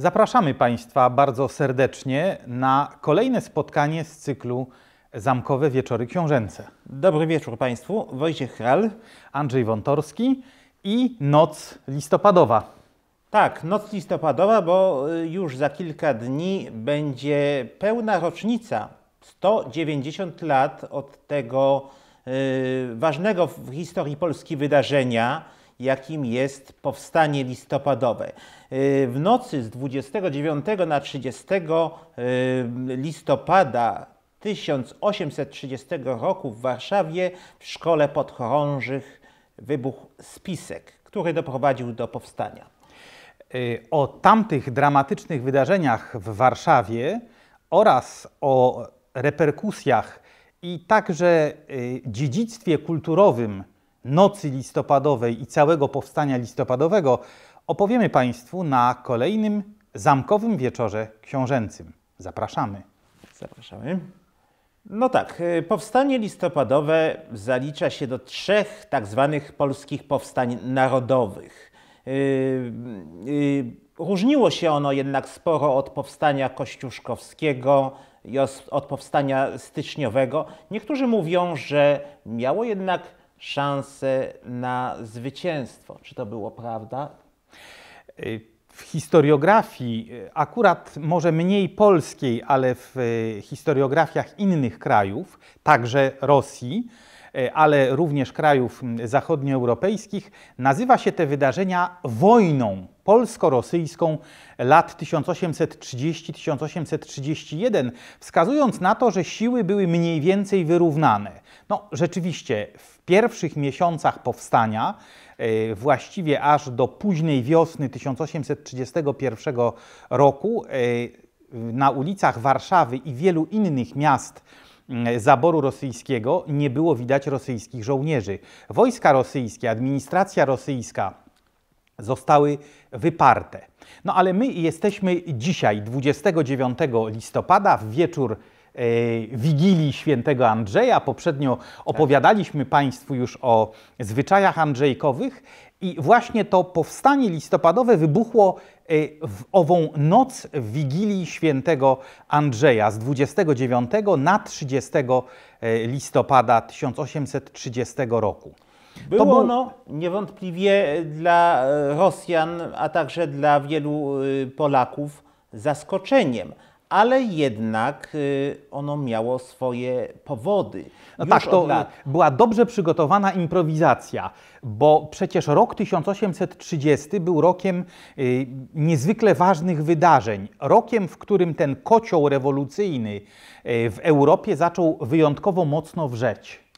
Zapraszamy Państwa bardzo serdecznie na kolejne spotkanie z cyklu Zamkowe Wieczory Książęce. Dobry wieczór Państwu. Wojciech Hral, Andrzej Wątorski i Noc Listopadowa. Tak, noc listopadowa, bo y, już za kilka dni będzie pełna rocznica 190 lat od tego y, ważnego w historii Polski wydarzenia, jakim jest powstanie listopadowe. Y, w nocy z 29 na 30 y, listopada 1830 roku w Warszawie w szkole podchorążych wybuchł spisek, który doprowadził do powstania. Y, o tamtych dramatycznych wydarzeniach w Warszawie oraz o reperkusjach i także dziedzictwie kulturowym nocy listopadowej i całego powstania listopadowego opowiemy Państwu na kolejnym zamkowym wieczorze książęcym. Zapraszamy. Zapraszamy. No tak, y, powstanie listopadowe zalicza się do trzech tak zwanych polskich powstań narodowych. Y, y, różniło się ono jednak sporo od powstania kościuszkowskiego i od powstania styczniowego. Niektórzy mówią, że miało jednak szansę na zwycięstwo. Czy to było prawda? Y, w historiografii, y, akurat może mniej polskiej, ale w y, historiografiach innych krajów, także Rosji, ale również krajów zachodnioeuropejskich, nazywa się te wydarzenia wojną polsko-rosyjską lat 1830-1831, wskazując na to, że siły były mniej więcej wyrównane. No, rzeczywiście, w pierwszych miesiącach powstania, e, właściwie aż do późnej wiosny 1831 roku, e, na ulicach Warszawy i wielu innych miast mm, zaboru rosyjskiego nie było widać rosyjskich żołnierzy. Wojska rosyjskie, administracja rosyjska zostały wyparte. No ale my jesteśmy dzisiaj, 29 listopada, w wieczór E, Wigilii Świętego Andrzeja. Poprzednio tak. opowiadaliśmy Państwu już o zwyczajach andrzejkowych i właśnie to powstanie listopadowe wybuchło e, w ową noc w Wigilii Świętego Andrzeja z 29 na 30 e, listopada 1830 roku. Było to ono niewątpliwie dla Rosjan, a także dla wielu Polaków zaskoczeniem ale jednak y, ono miało swoje powody. No tak, to lat... była dobrze przygotowana improwizacja, bo przecież rok 1830 był rokiem y, niezwykle ważnych wydarzeń. Rokiem, w którym ten kocioł rewolucyjny y, w Europie zaczął wyjątkowo mocno wrzeć.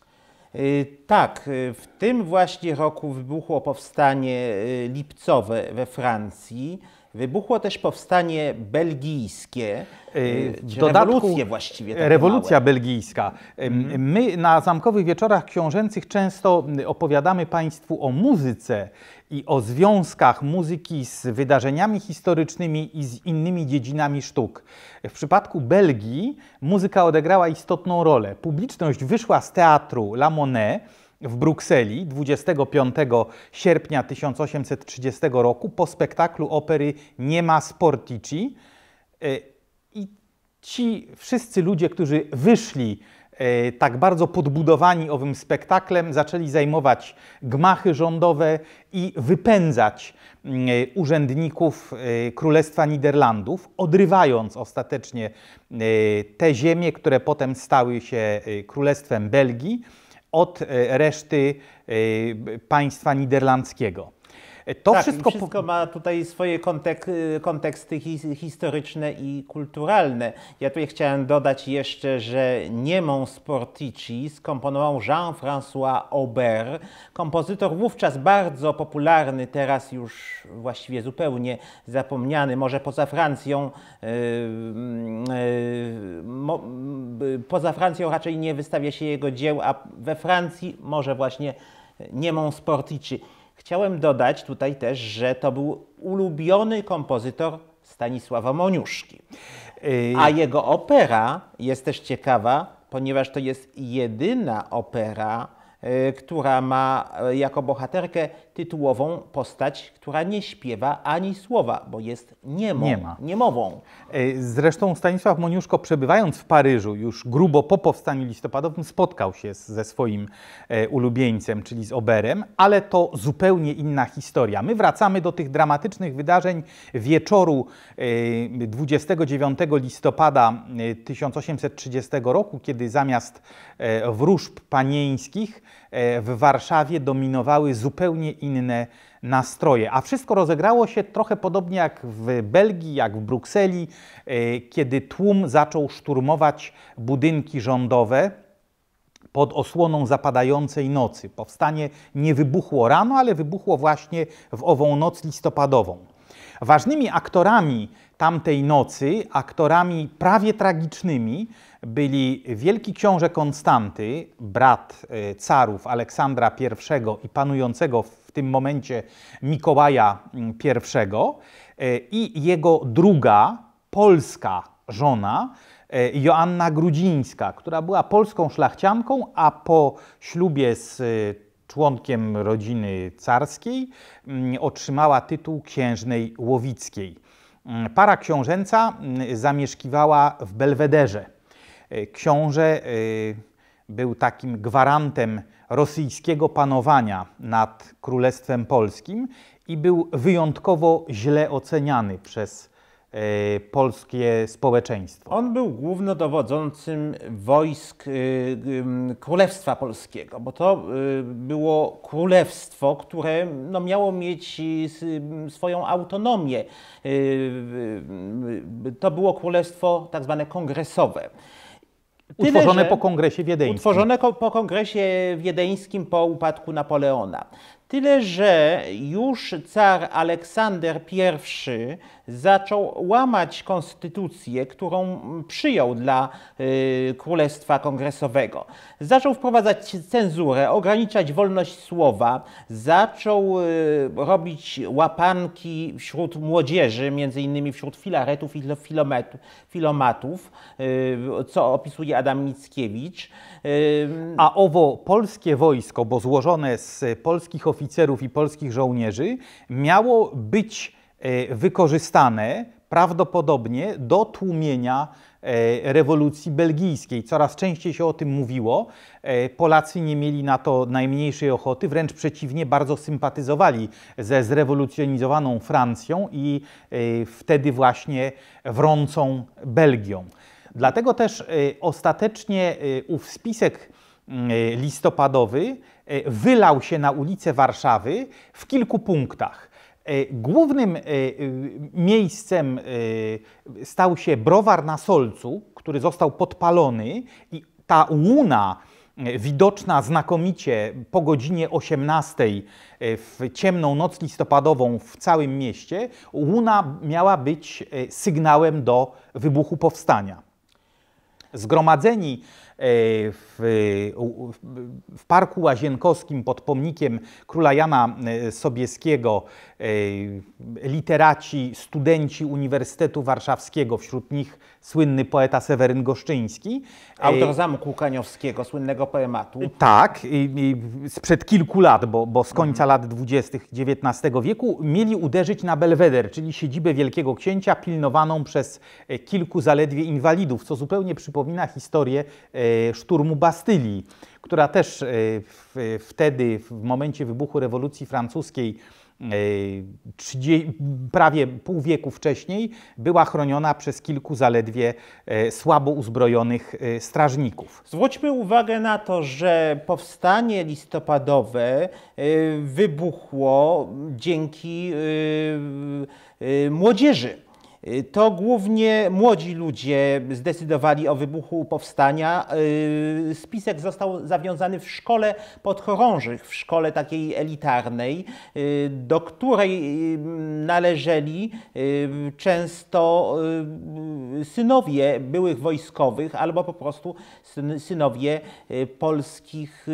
Tak, w tym właśnie roku wybuchło powstanie lipcowe we Francji Wybuchło też powstanie belgijskie, y, y, Rewolucja właściwie. Rewolucja małe. belgijska. Y, mhm. My na zamkowych wieczorach książęcych często opowiadamy Państwu o muzyce i o związkach muzyki z wydarzeniami historycznymi i z innymi dziedzinami sztuk. W przypadku Belgii muzyka odegrała istotną rolę. Publiczność wyszła z teatru La Monet w Brukseli 25 sierpnia 1830 roku po spektaklu opery Nie ma Sportici. Y, I ci wszyscy ludzie, którzy wyszli y, tak bardzo podbudowani owym spektaklem, zaczęli zajmować gmachy rządowe i wypędzać y, urzędników Królestwa Niderlandów, odrywając ostatecznie te ziemie, które potem stały się Królestwem Belgii od e, reszty e, państwa niderlandzkiego. E, to tak, wszystko... wszystko ma tutaj swoje kontek y, konteksty historyczne i kulturalne. Ja tutaj chciałem dodać jeszcze, że Niemą Sportici skomponował Jean-François Aubert, kompozytor wówczas bardzo popularny, teraz już właściwie zupełnie zapomniany, może poza Francją, yy, yy, poza Francją raczej nie wystawia się jego dzieł, a we Francji może właśnie Niemą Sportici. Chciałem dodać tutaj też, że to był ulubiony kompozytor Stanisława Moniuszki. Y- A jego opera jest też ciekawa, ponieważ to jest jedyna opera, y, która ma y, jako bohaterkę tytułową postać, która nie śpiewa ani słowa, bo jest niemą, nie ma. niemową. Y, zresztą Stanisław Moniuszko przebywając w Paryżu już grubo po powstaniu listopadowym spotkał się ze swoim e, ulubieńcem, czyli z Oberem, ale to zupełnie inna historia. My wracamy do tych dramatycznych wydarzeń wieczoru 29 e, listopada 1830 e, roku, kiedy zamiast wróżb panieńskich E, w Warszawie dominowały zupełnie inne nastroje. A wszystko rozegrało się trochę podobnie jak w Belgii, jak w Brukseli, e, kiedy tłum zaczął szturmować budynki rządowe pod osłoną zapadającej nocy. Powstanie nie wybuchło rano, ale wybuchło właśnie w ową noc listopadową. Ważnymi aktorami tamtej nocy aktorami prawie tragicznymi byli wielki książę Konstanty, brat e, carów Aleksandra I i panującego w tym momencie Mikołaja mm, I e, i jego druga polska żona e, Joanna Grudzińska, która była polską szlachcianką, a po ślubie z członkiem rodziny carskiej mm, otrzymała tytuł księżnej łowickiej. Mm, para książęca mm, zamieszkiwała w Belwederze. E, książę e, był takim gwarantem rosyjskiego panowania nad Królestwem Polskim i był wyjątkowo źle oceniany przez E, polskie społeczeństwo. On był głównodowodzącym wojsk y, Królestwa Polskiego, bo to y, było królestwo, które no, miało mieć y, swoją autonomię. To było królestwo tak zwane kongresowe. Tyle, utworzone po kongresie wiedeńskim. Utworzone po kongresie wiedeńskim po upadku Napoleona. Tyle, że już car Aleksander I zaczął łamać konstytucję, którą przyjął dla y, Królestwa Kongresowego. Zaczął wprowadzać cenzurę, ograniczać wolność słowa, zaczął y, robić łapanki wśród młodzieży, między innymi wśród filaretów i filomatów, y, co opisuje Adam Mickiewicz. Y, A owo polskie wojsko, bo złożone z polskich oficerów i polskich żołnierzy, miało być E, wykorzystane prawdopodobnie do tłumienia e, rewolucji belgijskiej. Coraz częściej się o tym mówiło. E, Polacy nie mieli na to najmniejszej ochoty, wręcz przeciwnie, bardzo sympatyzowali ze zrewolucjonizowaną Francją i wtedy właśnie wrącą Belgią. Dlatego też ostatecznie ów spisek listopadowy wylał się na ulice Warszawy w kilku punktach. E, głównym e, e, miejscem stał się browar na Solcu, który został podpalony i ta łuna widoczna znakomicie po godzinie 18 w ciemną noc listopadową w całym mieście, łuna miała być sygnałem do wybuchu powstania. Zgromadzeni w, w, Parku Łazienkowskim pod pomnikiem króla Jana Sobieskiego literaci, studenci Uniwersytetu Warszawskiego, wśród nich słynny poeta Seweryn Goszczyński. Autor Zamku Kaniowskiego, słynnego poematu. Tak, sprzed kilku lat, bo, bo z końca lat 20. XIX wieku, mieli uderzyć na Belweder, czyli siedzibę Wielkiego Księcia, pilnowaną przez e, kilku zaledwie inwalidów, co zupełnie przypomina historię e, szturmu Bastylii, która też e, wtedy, w momencie wybuchu rewolucji francuskiej, E, prawie pół wieku wcześniej była chroniona przez kilku zaledwie e, słabo uzbrojonych e, strażników. Zwróćmy uwagę na to, że powstanie listopadowe wybuchło dzięki młodzieży Y, to głównie młodzi ludzie zdecydowali o wybuchu powstania. Y, spisek został zawiązany w szkole podchorążych, w szkole takiej elitarnej, y, do której należeli często synowie byłych wojskowych albo po prostu synowie polskich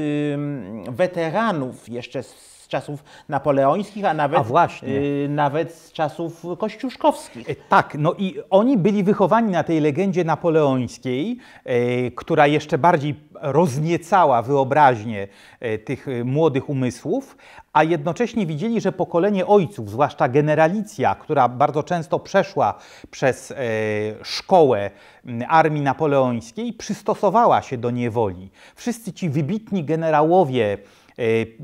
weteranów jeszcze z z czasów napoleońskich, a nawet, a właśnie. Yy, nawet z czasów kościuszkowskich. E, tak, no i oni byli wychowani na tej legendzie napoleońskiej, yy, która jeszcze bardziej rozniecała wyobraźnię e, tych młodych umysłów, a jednocześnie widzieli, że pokolenie ojców, zwłaszcza generalicja, która bardzo często przeszła przez szkołę armii napoleońskiej, przystosowała się do niewoli. Wszyscy ci wybitni generałowie, E,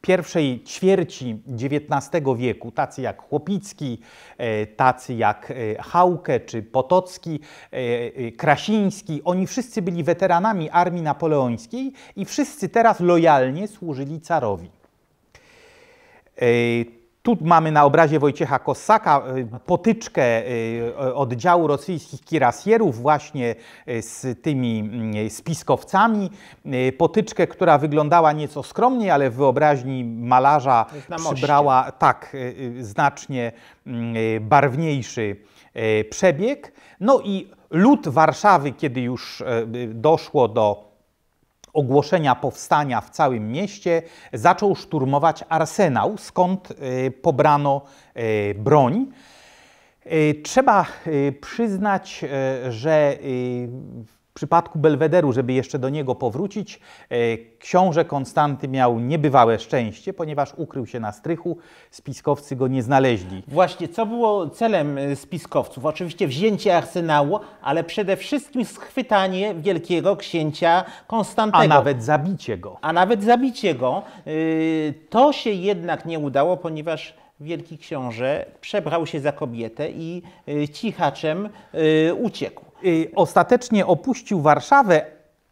pierwszej ćwierci XIX wieku, tacy jak Chłopicki, e, tacy jak e, Hałkę, czy Potocki, Krasiński, oni wszyscy byli weteranami armii napoleońskiej i wszyscy teraz lojalnie służyli carowi. Tu mamy na obrazie Wojciecha Kosaka y, potyczkę y, oddziału rosyjskich kirasjerów właśnie y, z tymi spiskowcami. Potyczkę, która wyglądała nieco skromniej, ale w wyobraźni malarza przybrała tak znacznie mm, barwniejszy przebieg. No i lud Warszawy, kiedy już doszło do ogłoszenia powstania w całym mieście, zaczął szturmować arsenał, skąd y, pobrano y, broń. Y, trzeba przyznać, że przypadku Belwederu, żeby jeszcze do niego powrócić, e, książę Konstanty miał niebywałe szczęście, ponieważ ukrył się na strychu, spiskowcy go nie znaleźli. Właśnie, co było celem e, spiskowców? Oczywiście wzięcie arsenału, ale przede wszystkim schwytanie wielkiego księcia Konstantego. A nawet zabicie go. A nawet zabicie go. E, to się jednak nie udało, ponieważ wielki książę przebrał się za kobietę i cichaczem uciekł. Y, ostatecznie opuścił Warszawę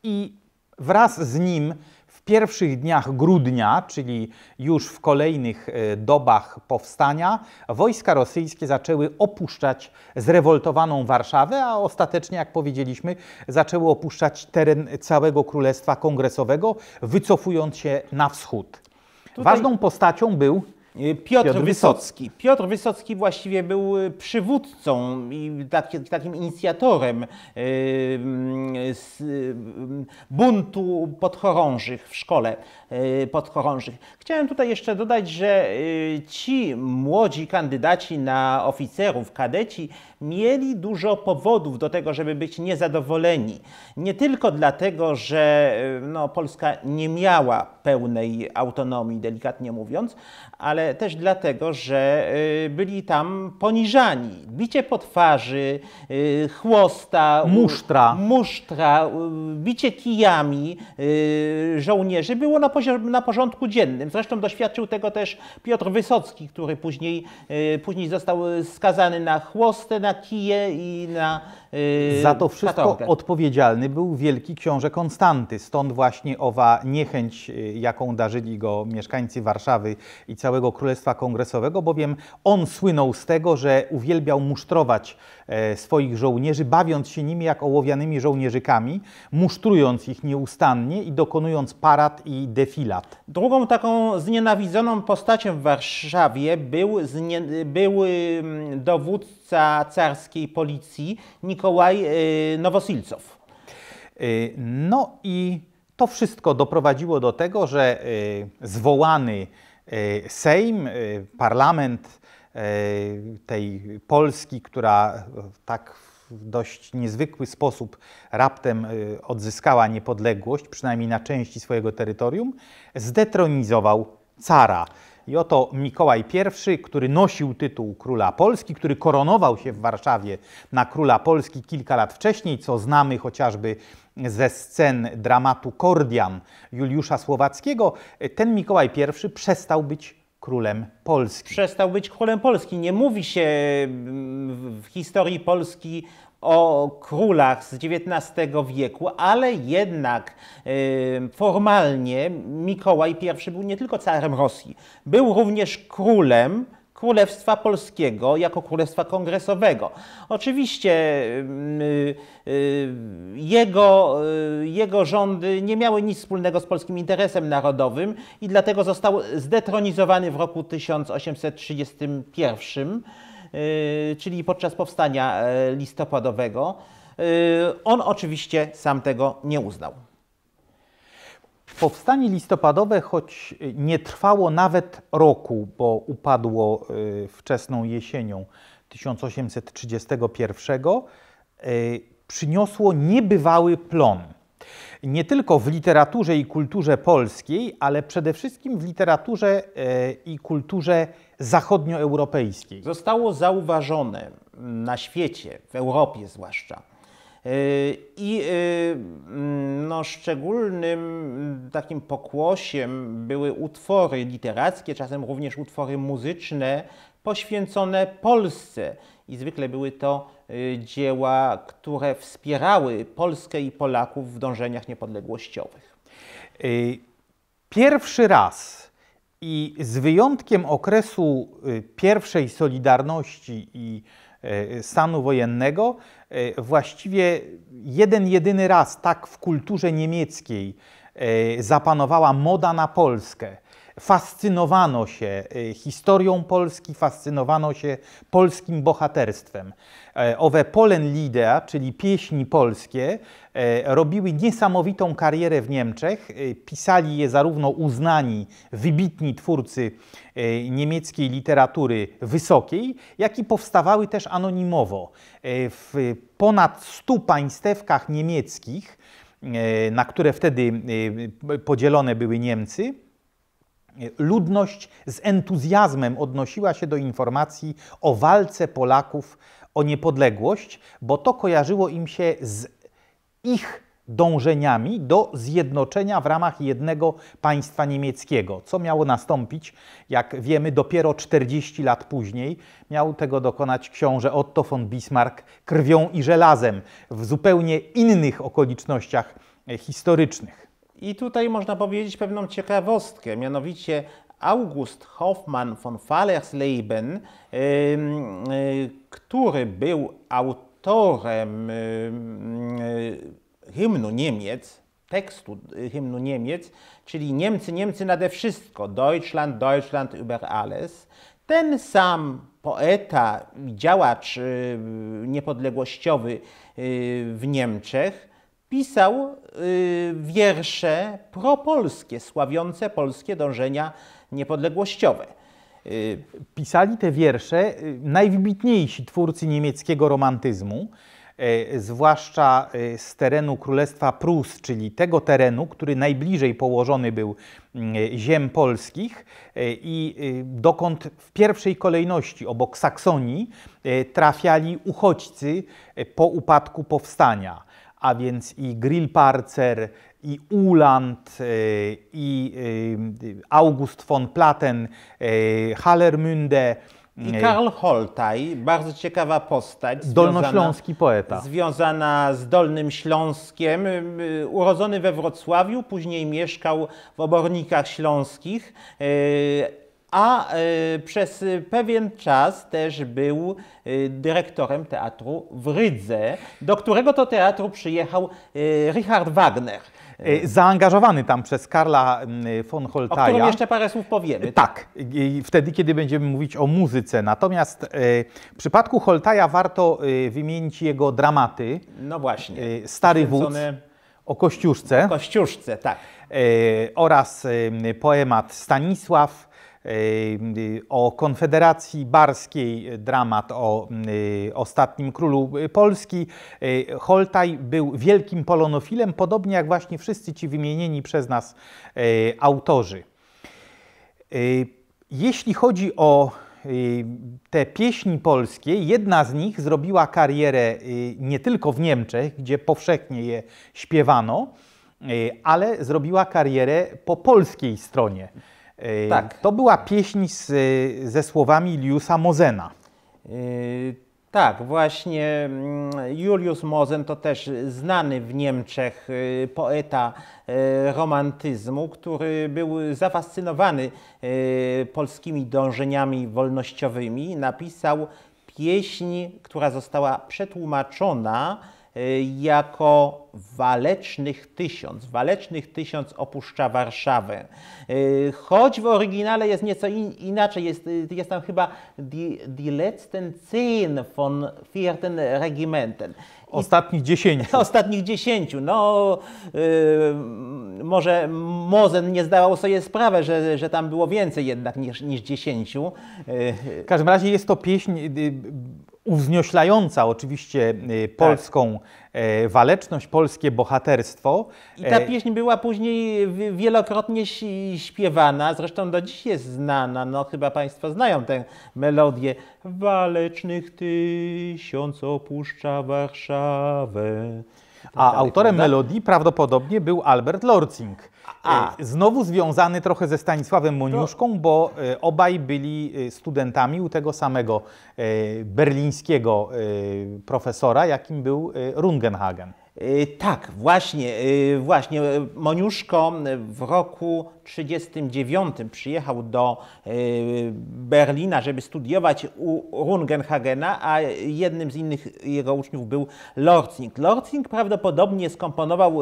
i wraz z nim w pierwszych dniach grudnia, czyli już w kolejnych y, dobach powstania, wojska rosyjskie zaczęły opuszczać zrewoltowaną Warszawę, a ostatecznie, jak powiedzieliśmy, zaczęły opuszczać teren całego Królestwa Kongresowego, wycofując się na wschód. Tutaj... Ważną postacią był Y, Piotr, Piotr Wysocki. Piotr Wysocki właściwie był y, przywódcą i taki, takim inicjatorem y, buntu podchorążych w szkole podchorążych. Chciałem tutaj jeszcze dodać, że ci młodzi kandydaci na oficerów, kadeci mieli dużo powodów do tego, żeby być niezadowoleni. Nie tylko dlatego, że y, no, Polska nie miała pełnej autonomii, delikatnie mówiąc, ale też dlatego, że y, byli tam poniżani. Bicie po twarzy, y, chłosta, musztra, musztra bicie kijami żołnierzy było na, poziom, na porządku dziennym. Zresztą doświadczył tego też Piotr Wysocki, który później, później został skazany na chłostę, na tia e na, Yy, Za to tak wszystko odpowiedzialny był wielki książę Konstanty, stąd właśnie owa niechęć, y, jaką darzyli go mieszkańcy Warszawy i całego Królestwa Kongresowego, bowiem on słynął z tego, że uwielbiał musztrować e, swoich żołnierzy, bawiąc się nimi jak ołowianymi żołnierzykami, musztrując ich nieustannie i dokonując parad i defilat. Drugą taką znienawidzoną postacią w Warszawie był, był dowódca carskiej policji, Mikołaj y, Nowosilcow. Y, no i to wszystko doprowadziło do tego, że y, zwołany Sejm, parlament tej Polski, która tak w dość niezwykły sposób raptem odzyskała niepodległość, przynajmniej na części swojego terytorium, zdetronizował cara. I oto Mikołaj I, który nosił tytuł króla Polski, który koronował się w Warszawie na króla Polski kilka lat wcześniej, co znamy chociażby ze scen dramatu Kordian Juliusza Słowackiego, ten Mikołaj I przestał być królem Polski. Przestał być królem Polski. Nie mówi się mm, w historii Polski o królach z XIX wieku, ale jednak y, formalnie Mikołaj I był nie tylko carem Rosji, był również królem Królestwa Polskiego jako Królestwa Kongresowego. Oczywiście mm, y, y, jego, y, jego rządy nie miały nic wspólnego z polskim interesem narodowym i dlatego został zdetronizowany w roku 1831 Y, czyli podczas powstania y, listopadowego. Y, on oczywiście sam tego nie uznał. Powstanie listopadowe, choć nie trwało nawet roku, bo upadło wczesną jesienią 1831, przyniosło niebywały plon. Nie tylko w literaturze i kulturze polskiej, ale przede wszystkim w literaturze i kulturze zachodnioeuropejskiej. Zostało zauważone na świecie, w Europie zwłaszcza. Y, I y, mm, no, szczególnym takim pokłosiem były utwory literackie, czasem również utwory muzyczne poświęcone Polsce. I zwykle były to y, dzieła, które wspierały Polskę i Polaków w dążeniach niepodległościowych. Pierwszy raz i z wyjątkiem okresu y, pierwszej Solidarności i y, stanu wojennego, y, właściwie jeden jedyny raz tak w kulturze niemieckiej zapanowała moda na Polskę – fascynowano się y, historią Polski, fascynowano się polskim bohaterstwem. E, owe lidea, czyli pieśni polskie, e, robiły niesamowitą karierę w Niemczech. E, pisali je zarówno uznani, wybitni twórcy niemieckiej literatury wysokiej, jak i powstawały też anonimowo. W ponad 100 państewkach niemieckich, na które wtedy podzielone były Niemcy, Ludność z entuzjazmem odnosiła się do informacji o walce Polaków o niepodległość, bo to kojarzyło im się z ich dążeniami do zjednoczenia w ramach jednego państwa niemieckiego, co miało nastąpić, jak wiemy, dopiero 40 lat później. Miał tego dokonać książę Otto von Bismarck krwią i żelazem w zupełnie innych okolicznościach historycznych. I tutaj można powiedzieć pewną ciekawostkę, mianowicie August Hoffmann von Fallersleben, y, który był autorem y, hymnu Niemiec, tekstu y, hymnu Niemiec, czyli Niemcy, Niemcy nade wszystko, Deutschland, Deutschland über alles, ten sam poeta i działacz niepodległościowy w Niemczech pisał y, wiersze propolskie, sławiące polskie dążenia niepodległościowe. Y, pisali te wiersze y, najwybitniejsi twórcy niemieckiego romantyzmu, y, zwłaszcza z terenu Królestwa Prus, czyli tego terenu, który najbliżej położony był ziem polskich i dokąd w pierwszej kolejności obok Saksonii trafiali uchodźcy po upadku powstania a więc i Grillparzer, i Uland, e, i e, August von Platen, e, Hallermünde. I Karl Holtaj, bardzo ciekawa postać. Dolnośląski związana, poeta. Związana z Dolnym Śląskiem, urodzony we Wrocławiu, później mieszkał w Obornikach Śląskich a e, przez pewien czas też był e, dyrektorem teatru w Rydze, do którego to teatru przyjechał e, Richard Wagner. Zaangażowany tam przez Karla von Holtaja. O którym jeszcze parę słów powiemy. Tak, wtedy, kiedy będziemy mówić o muzyce. Natomiast w przypadku Holtaja warto wymienić jego dramaty. No właśnie. Stary wódz. O Kościuszce. O Kościuszce, tak. Oraz poemat Stanisław, Y, o Konfederacji Barskiej, y, dramat o y, ostatnim królu Polski. Holtaj był wielkim polonofilem, podobnie jak właśnie wszyscy ci wymienieni przez nas autorzy. Jeśli chodzi o te pieśni polskie, jedna z nich zrobiła karierę nie tylko w Niemczech, gdzie powszechnie je śpiewano, ale zrobiła karierę po polskiej stronie. Tak. To była pieśń z, ze słowami Juliusa Mozena. Tak, właśnie mm, Julius Mozen to też znany w Niemczech y, poeta y, romantyzmu, który był zafascynowany y, polskimi dążeniami wolnościowymi. Napisał pieśń, która została przetłumaczona jako Walecznych Tysiąc. Walecznych Tysiąc opuszcza Warszawę. Y, choć w oryginale jest nieco in, inaczej, jest, y, jest tam chyba Die, die letzten zehn von vierten regimenten. Ostatnich dziesięciu. Ostatnich dziesięciu. No, yy, może Mozen nie zdawał sobie sprawy, że, że tam było więcej jednak niż, niż dziesięciu. Yy. W każdym razie jest to pieśń yy, uwznioślająca oczywiście y, polską tak. E, waleczność, polskie bohaterstwo. I ta e, pieśń była później wielokrotnie śpiewana, zresztą do dziś jest znana, no chyba Państwo znają tę melodię walecznych tysiąc opuszcza Warszawę. A tak autorem prawda? Tak melodii prawdopodobnie był Albert Lortzing. A. E, znowu związany trochę ze Stanisławem Moniuszką, bo e, obaj byli e, studentami u tego samego berlińskiego profesora, jakim był Rungenhagen. Y, tak, właśnie, y, właśnie y, Moniuszko w roku 1939 przyjechał do Berlina, żeby studiować u Rungenhagena, a jednym z innych jego uczniów był Lortzing. Lortzing prawdopodobnie skomponował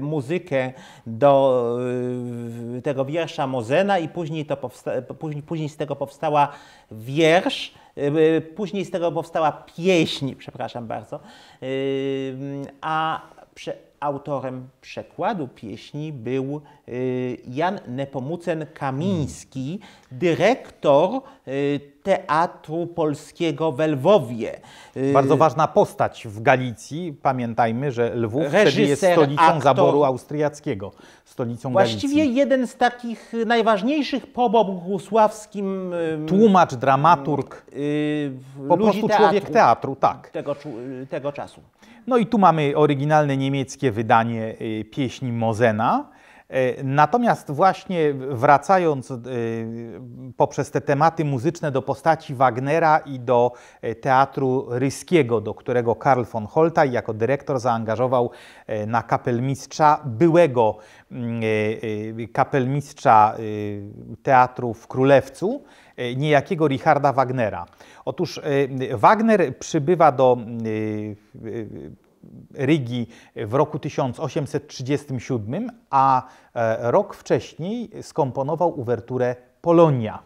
muzykę do tego wiersza Mozena i później, to później, później z tego powstała wiersz, Później z tego powstała pieśń, przepraszam bardzo, a autorem przekładu pieśni był y, Jan Nepomucen Kamiński, dyrektor y, Teatru Polskiego w Lwowie. Y, Bardzo ważna postać w Galicji. Pamiętajmy, że Lwów Reżyser, jest stolicą aktor, zaboru austriackiego, stolicą Właściwie Galicji. jeden z takich y, najważniejszych po bogusławskim... Y, Tłumacz, dramaturg, yy, po prostu teatru, człowiek teatru, tak. Tego, tego czasu. No i tu mamy oryginalne niemieckie wydanie pieśni Mozena. E, natomiast właśnie wracając e, poprzez te tematy muzyczne do postaci Wagnera i do e, teatru ryskiego, do którego Karl von Holtaj jako dyrektor zaangażował na kapelmistrza byłego mm, kapelmistrza teatru w Królewcu, niejakiego Richarda Wagnera. Otóż Wagner przybywa do mm, Rygi w roku 1837, a e, rok wcześniej skomponował uwerturę Polonia,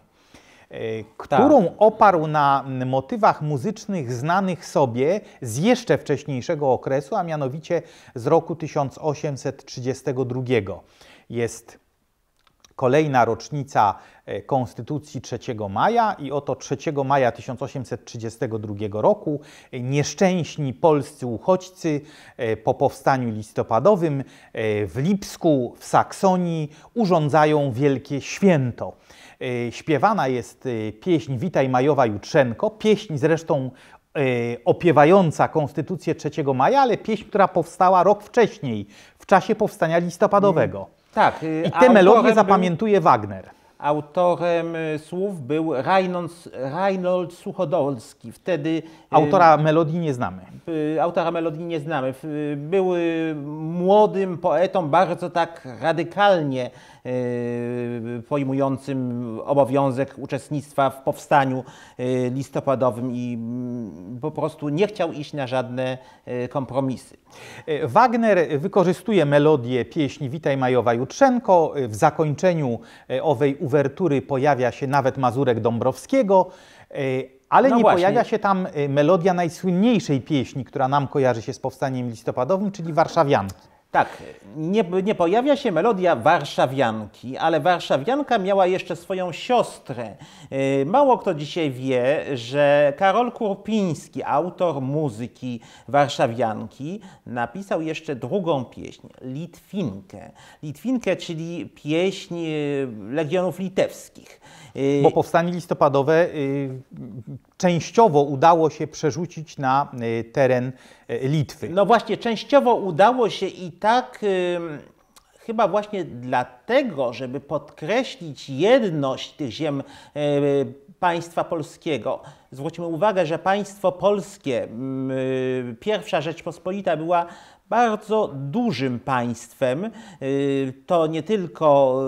e, którą tak. oparł na motywach muzycznych znanych sobie z jeszcze wcześniejszego okresu, a mianowicie z roku 1832. Jest kolejna rocznica e, Konstytucji 3 maja i oto 3 maja 1832 roku e, nieszczęśni polscy uchodźcy e, po powstaniu listopadowym w Lipsku w Saksonii urządzają wielkie święto. Śpiewana jest pieśń Witaj Majowa Jutrzenko, pieśń zresztą opiewająca Konstytucję 3 maja, ale pieśń, która powstała rok wcześniej, w czasie powstania listopadowego. Tak. Y, I te melodie zapamiętuje był, Wagner. Autorem y, słów był Reynolds, Suchodolski. Wtedy... Y, autora melodii nie znamy. Autora melodii nie znamy. Był młodym poetą, bardzo tak radykalnie E, pojmującym obowiązek uczestnictwa w powstaniu e, listopadowym i mm, po prostu nie chciał iść na żadne e, kompromisy. Wagner wykorzystuje melodię pieśni Witaj Majowa Jutrzenko. W zakończeniu owej uwertury pojawia się nawet Mazurek Dąbrowskiego. Ale no nie właśnie. pojawia się tam melodia najsłynniejszej pieśni, która nam kojarzy się z powstaniem listopadowym, czyli Warszawianki. Tak, nie, nie, pojawia się melodia warszawianki, ale warszawianka miała jeszcze swoją siostrę. Y, mało kto dzisiaj wie, że Karol Kurpiński, autor muzyki warszawianki, napisał jeszcze drugą pieśń, Litwinkę. Litwinkę, czyli pieśń y, Legionów Litewskich. Y, Bo powstanie listopadowe częściowo udało się przerzucić na teren Litwy. No właśnie, częściowo udało się i tak chyba właśnie dlatego, żeby podkreślić jedność tych ziem e, państwa polskiego. Zwróćmy uwagę, że państwo polskie, y, pierwsza Rzeczpospolita była bardzo dużym państwem. Y, to nie tylko,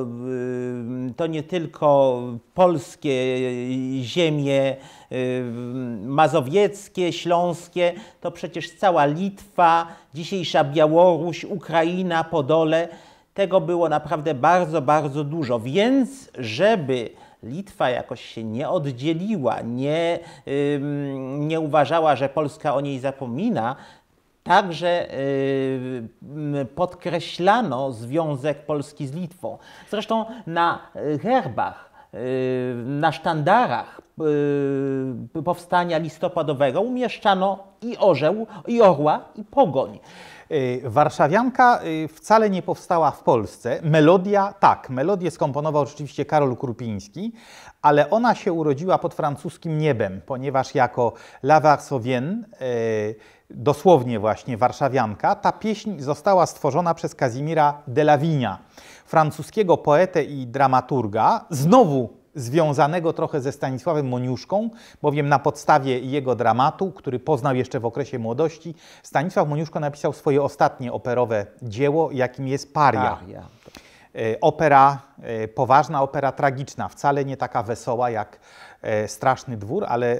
y, to nie tylko polskie ziemie y, mazowieckie, śląskie, to przecież cała Litwa, dzisiejsza Białoruś, Ukraina, Podole. Tego było naprawdę bardzo, bardzo dużo. Więc, żeby Litwa jakoś się nie oddzieliła, nie, nie uważała, że Polska o niej zapomina, Także y, podkreślano związek Polski z Litwą. Zresztą na y, herbach, y, na sztandarach powstania listopadowego umieszczano i orzeł, i orła, i pogoń. Y, warszawianka y, wcale nie powstała w Polsce. Melodia, tak, melodię skomponował rzeczywiście Karol Krupiński, ale ona się urodziła pod francuskim niebem, ponieważ jako La Varsovienne, y, dosłownie właśnie Warszawianka, ta pieśń została stworzona przez Kazimira Delavinia, francuskiego poetę i dramaturga, znowu związanego trochę ze Stanisławem Moniuszką, bowiem na podstawie jego dramatu, który poznał jeszcze w okresie młodości, Stanisław Moniuszko napisał swoje ostatnie operowe dzieło, jakim jest Paria. Paria. Tak. E, opera, e, poważna opera tragiczna, wcale nie taka wesoła jak e, Straszny Dwór, ale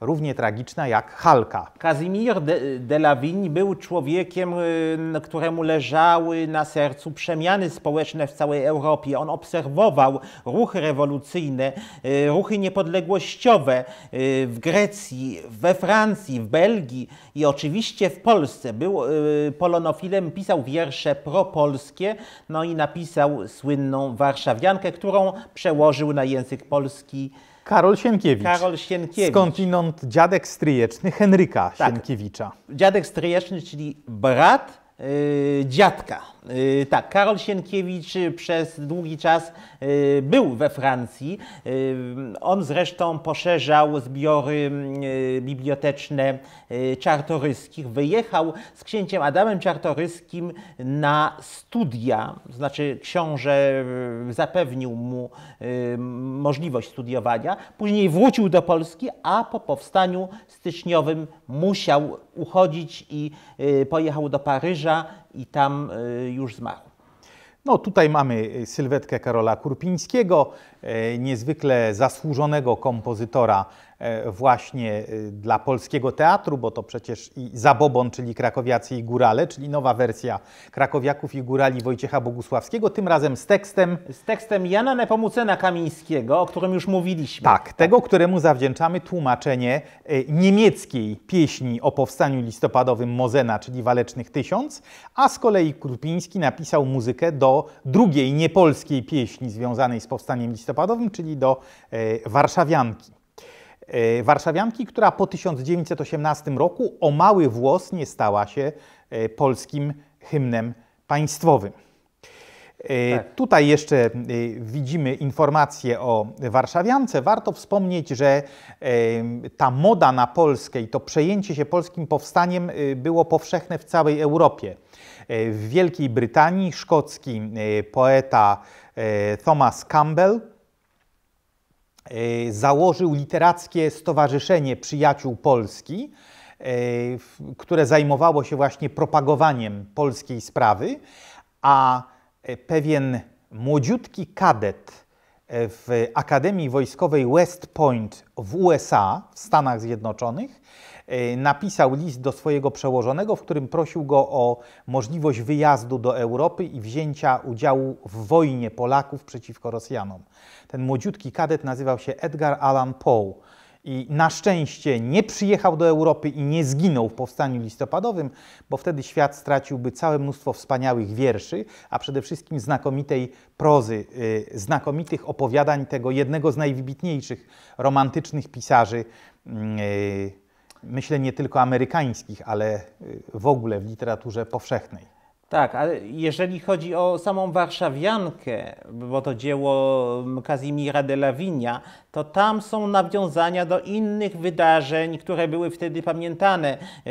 równie tragiczna jak Halka. Kazimierz de, de Lavigne był człowiekiem, y, któremu leżały na sercu przemiany społeczne w całej Europie. On obserwował ruchy rewolucyjne, y, ruchy niepodległościowe y, w Grecji, we Francji, w Belgii i oczywiście w Polsce. Był polonofilem, pisał wiersze propolskie, no i napisał słynną Warszawiankę, którą przełożył na język polski Karol Sienkiewicz. Karol Sienkiewicz. Skądinąd dziadek stryjeczny Henryka tak. Sienkiewicza. Dziadek stryjeczny, czyli brat yy, dziadka. Y, tak, Karol Sienkiewicz y, przez długi czas y, był we Francji. On zresztą poszerzał zbiory biblioteczne Czartoryskich. Wyjechał z księciem Adamem Czartoryskim na studia, znaczy książę zapewnił mu możliwość studiowania. Później wrócił do Polski, a po powstaniu styczniowym musiał uchodzić i pojechał do Paryża i tam y, już zmarł. No tutaj mamy y, sylwetkę Karola Kurpińskiego, y, niezwykle zasłużonego kompozytora E, właśnie e, dla polskiego teatru, bo to przecież i Zabobon, czyli Krakowiacy i Górale, czyli nowa wersja Krakowiaków i Górali Wojciecha Bogusławskiego, tym razem z tekstem... Z tekstem Jana Nepomucena Kamińskiego, o którym już mówiliśmy. Tak, tego, któremu zawdzięczamy tłumaczenie e, niemieckiej pieśni o powstaniu listopadowym Mozena, czyli Walecznych Tysiąc, a z kolei Krupiński napisał muzykę do drugiej niepolskiej pieśni związanej z powstaniem listopadowym, czyli do Warszawianki. E, warszawianki, która po 1918 roku o mały włos nie stała się e, polskim hymnem państwowym. E, tak. Tutaj jeszcze widzimy informacje o warszawiance. Warto wspomnieć, że ta moda na Polskę i to przejęcie się polskim powstaniem było powszechne w całej Europie. W Wielkiej Brytanii szkocki poeta Thomas Campbell E, założył Literackie Stowarzyszenie Przyjaciół Polski, e, które zajmowało się właśnie propagowaniem polskiej sprawy, a e, pewien młodziutki kadet w Akademii Wojskowej West Point w USA, w Stanach Zjednoczonych, Y, napisał list do swojego przełożonego, w którym prosił go o możliwość wyjazdu do Europy i wzięcia udziału w wojnie Polaków przeciwko Rosjanom. Ten młodziutki kadet nazywał się Edgar Allan Poe. I na szczęście nie przyjechał do Europy i nie zginął w powstaniu listopadowym, bo wtedy świat straciłby całe mnóstwo wspaniałych wierszy, a przede wszystkim znakomitej prozy, y, znakomitych opowiadań tego jednego z najwybitniejszych romantycznych pisarzy mm, y, myślę, nie tylko amerykańskich, ale y, w ogóle w literaturze powszechnej. Tak, ale jeżeli chodzi o samą warszawiankę, bo to dzieło Kazimira de Lavinia, to tam są nawiązania do innych wydarzeń, które były wtedy pamiętane y, y,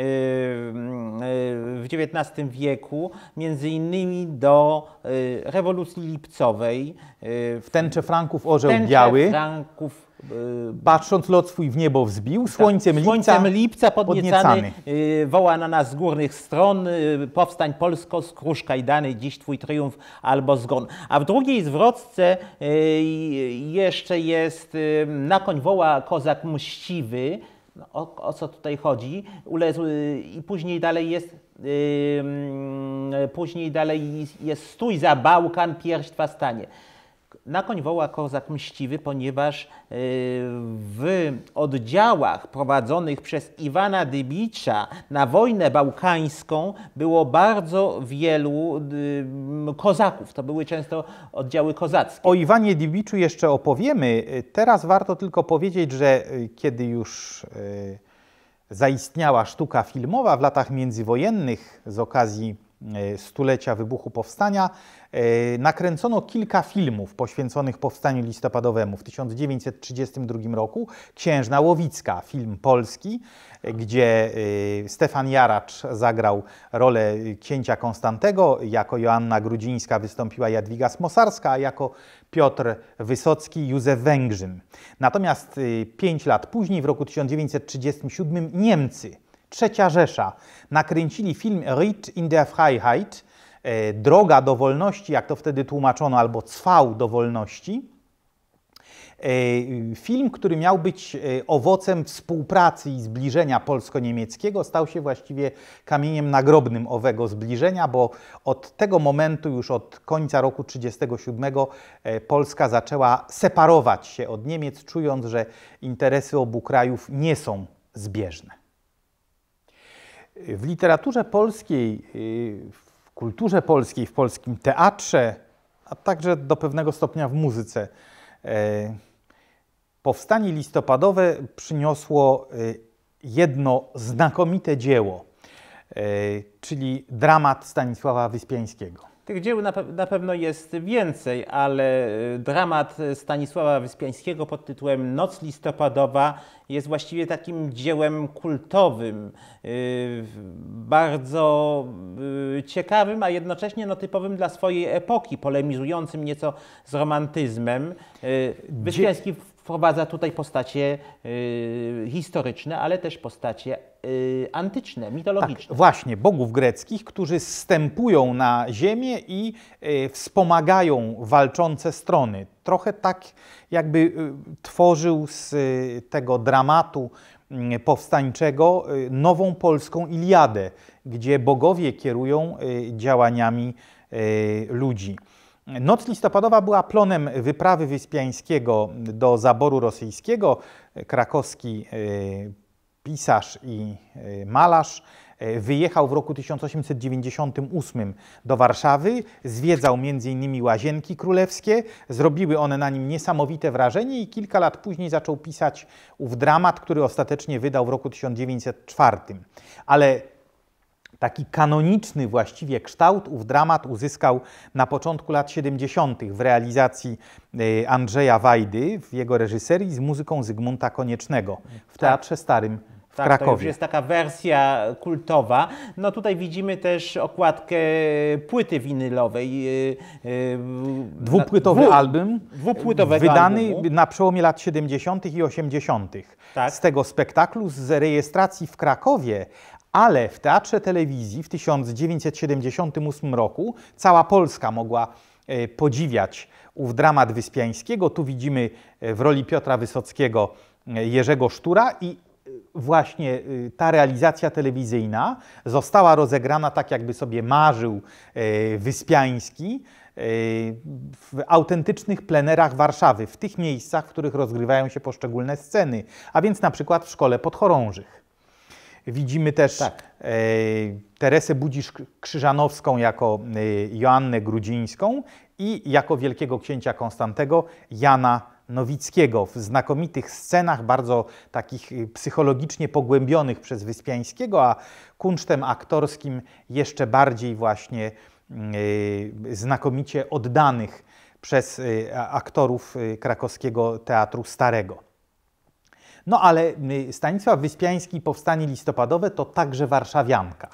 w XIX wieku, między innymi do rewolucji lipcowej. W tęcze Franków orzeł tęcze biały. Franków Y, patrząc lot swój w niebo wzbił, słońcem, tak, słońcem lipca, lipca podniecany, podniecany. Y, woła na nas z górnych stron, y, powstań Polsko, skróż kajdany, dziś twój triumf albo zgon. A w drugiej zwrotce jeszcze jest, na koń woła kozak mściwy, no, o, o co tutaj chodzi, i później dalej jest Yy, później dalej jest stój za Bałkan, pierś twa stanie koń woła kozak mściwy, ponieważ e, w oddziałach prowadzonych przez Iwana Dybicza na wojnę bałkańską było bardzo wielu e, kozaków. To były często oddziały kozackie. O Iwanie Dybiczu jeszcze opowiemy. Teraz warto tylko powiedzieć, że e, kiedy już zaistniała sztuka filmowa w latach międzywojennych z okazji stulecia wybuchu powstania, E, nakręcono kilka filmów poświęconych powstaniu listopadowemu w 1932 roku. Księżna Łowicka, film polski, e, gdzie e, Stefan Jaracz zagrał rolę księcia Konstantego, jako Joanna Grudzińska wystąpiła Jadwiga Smosarska, a jako Piotr Wysocki Józef Węgrzyn. Natomiast pięć lat później, w roku 1937, Niemcy Trzecia Rzesza nakręcili film Rit in der Freiheit E, droga do wolności, jak to wtedy tłumaczono, albo cwał do wolności. E, film, który miał być e, owocem współpracy i zbliżenia polsko-niemieckiego, stał się właściwie kamieniem nagrobnym owego zbliżenia, bo od tego momentu, już od końca roku 1937, Polska zaczęła separować się od Niemiec, czując, że interesy obu krajów nie są zbieżne. W literaturze polskiej, w kulturze polskiej, w polskim teatrze, a także do pewnego stopnia w muzyce. E, powstanie listopadowe przyniosło e, jedno znakomite dzieło, e, czyli dramat Stanisława Wyspiańskiego. Tych dzieł na, pe na, pewno jest więcej, ale y, dramat Stanisława Wyspiańskiego pod tytułem Noc listopadowa jest właściwie takim dziełem kultowym, yy, bardzo yy, ciekawym, a jednocześnie no, typowym dla swojej epoki, polemizującym nieco z romantyzmem. Yy, Wyspiański wprowadza tutaj postacie y, historyczne, ale też postacie y, antyczne, tak, mitologiczne. Tak, właśnie, bogów greckich, którzy stępują na ziemię i y, wspomagają walczące strony. Trochę tak jakby y, tworzył z y, tego dramatu mm, powstańczego y, nową polską Iliadę, gdzie bogowie kierują działaniami ludzi. Noc listopadowa była plonem wyprawy Wyspiańskiego do zaboru rosyjskiego. Krakowski y, pisarz i y, malarz y, wyjechał w roku 1898 do Warszawy, zwiedzał m.in. łazienki królewskie, zrobiły one na nim niesamowite wrażenie i kilka lat później zaczął pisać ów dramat, który ostatecznie wydał w roku 1904. Ale Taki kanoniczny właściwie kształt ów dramat uzyskał na początku lat 70. w realizacji y, Andrzeja Wajdy, w jego reżyserii z muzyką Zygmunta Koniecznego w tak. Teatrze Starym tak, Krakowie. to już jest taka wersja kultowa. No tutaj widzimy też okładkę płyty winylowej. Y, y, Dwupłytowy dwu, album. Dwupłytowego wydany albumu. na przełomie lat 70. i 80. Tak. Z tego spektaklu, z rejestracji w Krakowie, ale w Teatrze Telewizji w 1978 roku cała Polska mogła e, podziwiać ów dramat Wyspiańskiego. Tu widzimy e, w roli Piotra Wysockiego e, Jerzego Sztura i właśnie ta realizacja telewizyjna została rozegrana tak, jakby sobie marzył Wyspiański w autentycznych plenerach Warszawy, w tych miejscach, w których rozgrywają się poszczególne sceny, a więc na przykład w Szkole Podchorążych. Widzimy też tak. e, Teresę Budzisz-Krzyżanowską jako e, Joannę Grudzińską i jako wielkiego księcia Konstantego Jana Nowickiego w znakomitych scenach, bardzo takich e, psychologicznie pogłębionych przez Wyspiańskiego, a kunsztem aktorskim jeszcze bardziej właśnie e, znakomicie oddanych przez e, aktorów e, krakowskiego Teatru Starego. No ale y, Stanisław Wyspiański, powstanie listopadowe to także warszawianka.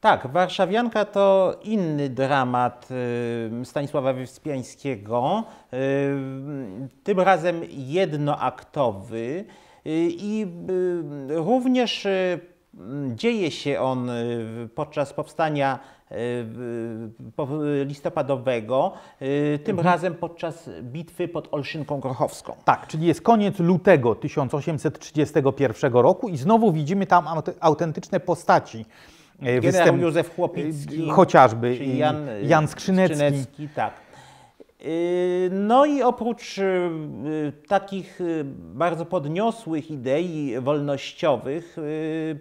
Tak, Warszawianka to inny dramat y, Stanisława Wyspiańskiego, y, tym razem jednoaktowy i również dzieje się on podczas powstania Y, y, listopadowego, y, tym mhm. razem podczas bitwy pod Olszynką Grochowską. Tak, czyli jest koniec lutego 1831 roku i znowu widzimy tam autentyczne postaci. Generał występ, Józef Chłopicki, chociażby Jan, Jan Skrzynecki. Skrzynecki tak. No i oprócz takich bardzo podniosłych idei wolnościowych,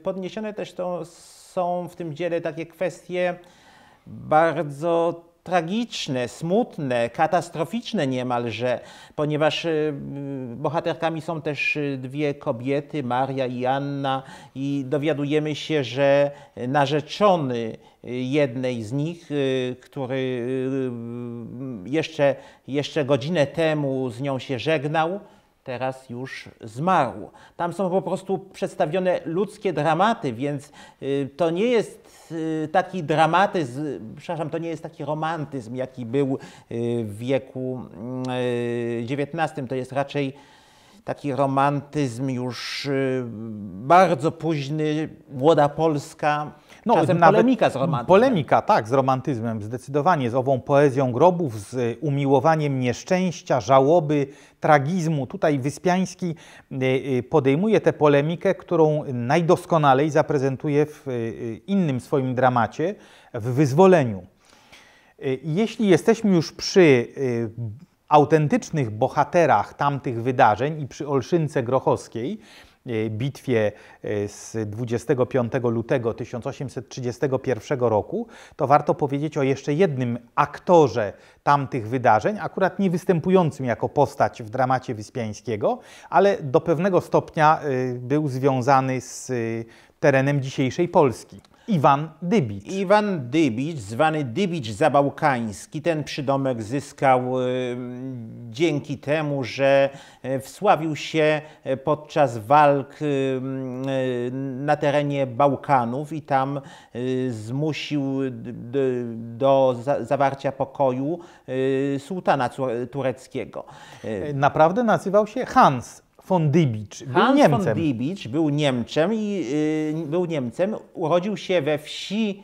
podniesione też to są w tym dziele takie kwestie bardzo tragiczne, smutne, katastroficzne niemalże, ponieważ y, y, bohaterkami są też y, dwie kobiety, Maria i Anna, i dowiadujemy się, że narzeczony jednej z nich, który jeszcze, jeszcze godzinę temu z nią się żegnał, teraz już zmarł. Tam są po prostu przedstawione ludzkie dramaty, więc to nie jest Y, taki dramatyzm, przepraszam, to nie jest taki romantyzm, jaki był y, w wieku XIX, mm, y, to jest raczej taki romantyzm już bardzo późny, młoda Polska, no, Czasem no, polemika z romantyzmem. Polemika, tak, z romantyzmem, zdecydowanie, z ową poezją grobów, z y, umiłowaniem nieszczęścia, żałoby, tragizmu. Tutaj Wyspiański y, y, podejmuje tę polemikę, którą najdoskonalej zaprezentuje w innym swoim dramacie, w Wyzwoleniu. Jeśli jesteśmy już przy autentycznych bohaterach tamtych wydarzeń i przy Olszynce Grochowskiej, E, bitwie e, z 25 lutego 1831 roku, to warto powiedzieć o jeszcze jednym aktorze tamtych wydarzeń, akurat nie występującym jako postać w dramacie Wyspiańskiego, ale do pewnego stopnia e, był związany z terenem dzisiejszej Polski. Iwan Dybicz. Iwan Dybicz, zwany Dybicz Zabałkański, ten przydomek zyskał y, dzięki temu, że e, wsławił się e, podczas walk y, na terenie Bałkanów i tam y, zmusił do za zawarcia pokoju sułtana tureckiego. Naprawdę nazywał się Hans von Dibicz był Hans Niemcem. von Dibicz był Niemcem i yy, był Niemcem. Urodził się we wsi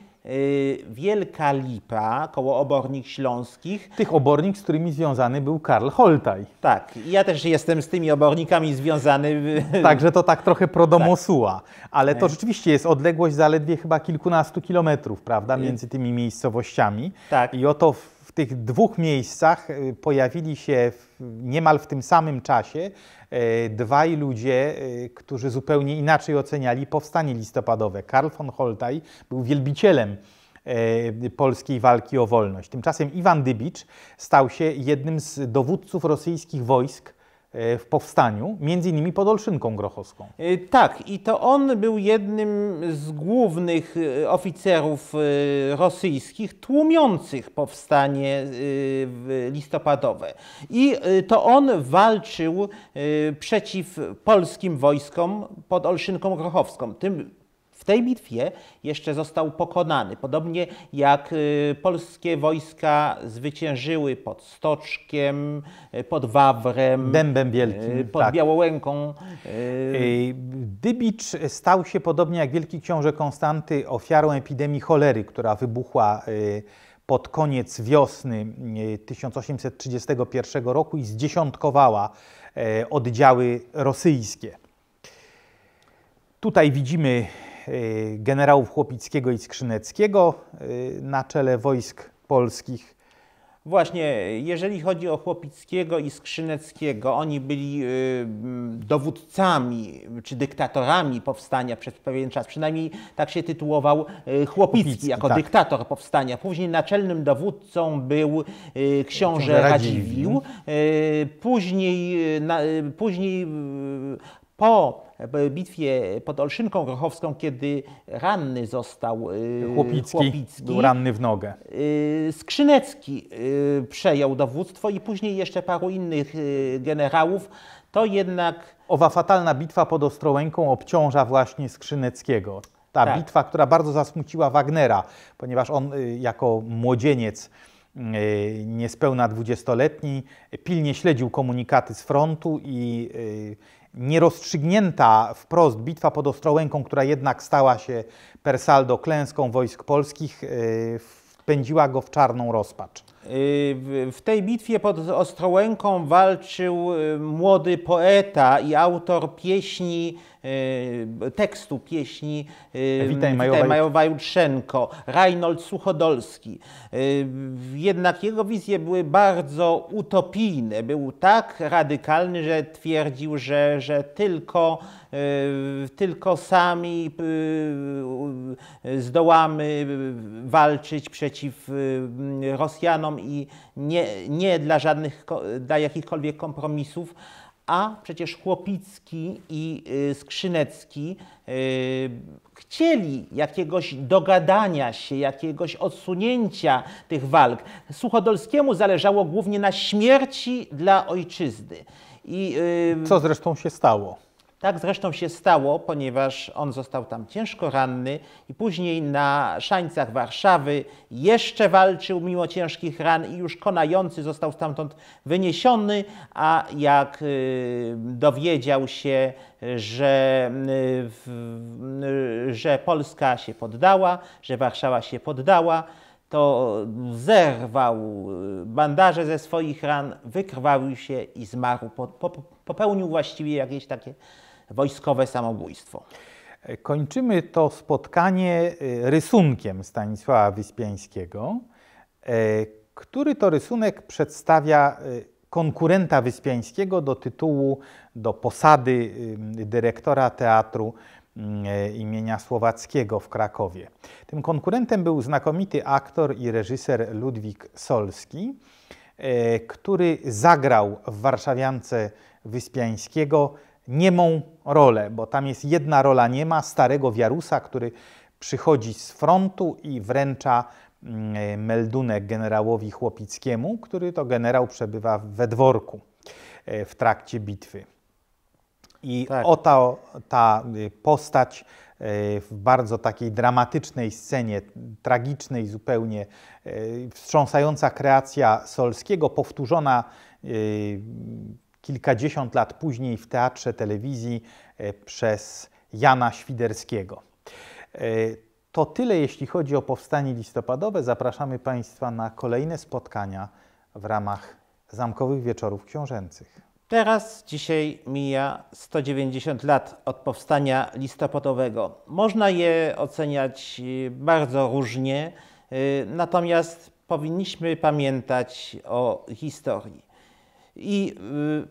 Yy, Wielka Lipa, koło Obornik Śląskich. Tych obornik, z którymi związany był Karl Holtaj. Tak, ja też jestem z tymi obornikami związany. Także to tak trochę prodomosuła. Tak. Ale to e. rzeczywiście jest odległość zaledwie chyba kilkunastu kilometrów, prawda, między tymi miejscowościami. Tak. I oto w tych dwóch miejscach y, pojawili się w, niemal w tym samym czasie y, dwaj ludzie, y, którzy zupełnie inaczej oceniali powstanie listopadowe. Karl von Holtaj był wielbicielem polskiej walki o wolność. Tymczasem Iwan Dybicz stał się jednym z dowódców rosyjskich wojsk E, w powstaniu, między innymi pod Olszynką Grochowską. E, tak, i to on był jednym z głównych e, oficerów rosyjskich tłumiących powstanie listopadowe. I to on walczył przeciw polskim wojskom pod Olszynką Grochowską. Tym w tej bitwie jeszcze został pokonany, podobnie jak y, polskie wojska zwyciężyły pod Stoczkiem, y, pod Wawrem, Dębem Wielkim, y, pod tak. Białołęką. Dybicz stał się, podobnie jak wielki książę Konstanty, ofiarą epidemii cholery, która wybuchła pod koniec wiosny 1831 roku i zdziesiątkowała oddziały rosyjskie. Tutaj widzimy Y, generałów Chłopickiego i Skrzyneckiego y, na czele wojsk polskich. Właśnie, jeżeli chodzi o Chłopickiego i Skrzyneckiego, oni byli y, mm, dowódcami czy dyktatorami powstania przez pewien czas. Przynajmniej tak się tytułował Chłopicki, Chłopicki jako tak. dyktator powstania. Później naczelnym dowódcą był książę Radziwiłł. Później, później E, po bitwie pod Olszynką Grochowską, kiedy ranny został e, Chłopicki, Chłopicki był ranny w nogę. E, Skrzynecki przejął dowództwo i później jeszcze paru innych generałów. To jednak... Owa fatalna bitwa pod Ostrołęką obciąża właśnie Skrzyneckiego. Ta tak. bitwa, która bardzo zasmuciła Wagnera, ponieważ on jako młodzieniec niespełna dwudziestoletni, pilnie śledził komunikaty z frontu i nierozstrzygnięta wprost bitwa pod Ostrołęką, która jednak stała się per saldo klęską wojsk polskich y, pędziła go w czarną rozpacz. Y, w tej bitwie pod Ostrołęką walczył y, młody poeta i autor pieśni, y, tekstu pieśni Witaj, Witaj Majowa Jutrzenko, Suchodolski. Jednak jego wizje były bardzo utopijne. Był tak radykalny, że twierdził, że, że tylko, tylko sami zdołamy e, walczyć przeciw e, mm, Rosjanom i nie, nie dla żadnych, dla jakichkolwiek kompromisów, a przecież Chłopicki i e, Skrzynecki chcieli jakiegoś dogadania się, jakiegoś odsunięcia tych walk. Suchodolskiemu zależało głównie na śmierci dla ojczyzny. I, Co zresztą się stało. Tak zresztą się stało, ponieważ on został tam ciężko ranny i później na szańcach Warszawy jeszcze walczył mimo ciężkich ran i już konający został stamtąd wyniesiony, a jak y, dowiedział się, że, y, y, że Polska się poddała, że Warszawa się poddała, to zerwał bandaże ze swoich ran, wykrwawił się i zmarł. popełnił właściwie jakieś takie wojskowe samobójstwo. Kończymy to spotkanie e, rysunkiem Stanisława Wyspiańskiego, e, który to rysunek przedstawia e, konkurenta Wyspiańskiego do tytułu, do posady dyrektora teatru imienia Słowackiego w Krakowie. Tym konkurentem był znakomity aktor i reżyser Ludwik Solski, który zagrał w Warszawiance Wyspiańskiego niemą rolę, bo tam jest jedna rola niema starego wiarusa, który przychodzi z frontu i wręcza mm, meldunek generałowi Chłopickiemu, który to generał przebywa we dworku e, w trakcie bitwy. I tak. ta y, postać e, w bardzo takiej dramatycznej scenie, tragicznej zupełnie, e, wstrząsająca kreacja Solskiego, powtórzona y, kilkadziesiąt lat później w teatrze telewizji e, przez Jana Świderskiego. E, to tyle, jeśli chodzi o powstanie listopadowe. Zapraszamy Państwa na kolejne spotkania w ramach zamkowych wieczorów książęcych. Teraz, dzisiaj mija 190 lat od powstania listopadowego. Można je oceniać e, bardzo różnie, natomiast powinniśmy pamiętać o historii. I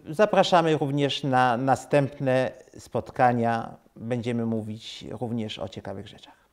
y, zapraszamy również na następne spotkania. Będziemy mówić również o ciekawych rzeczach.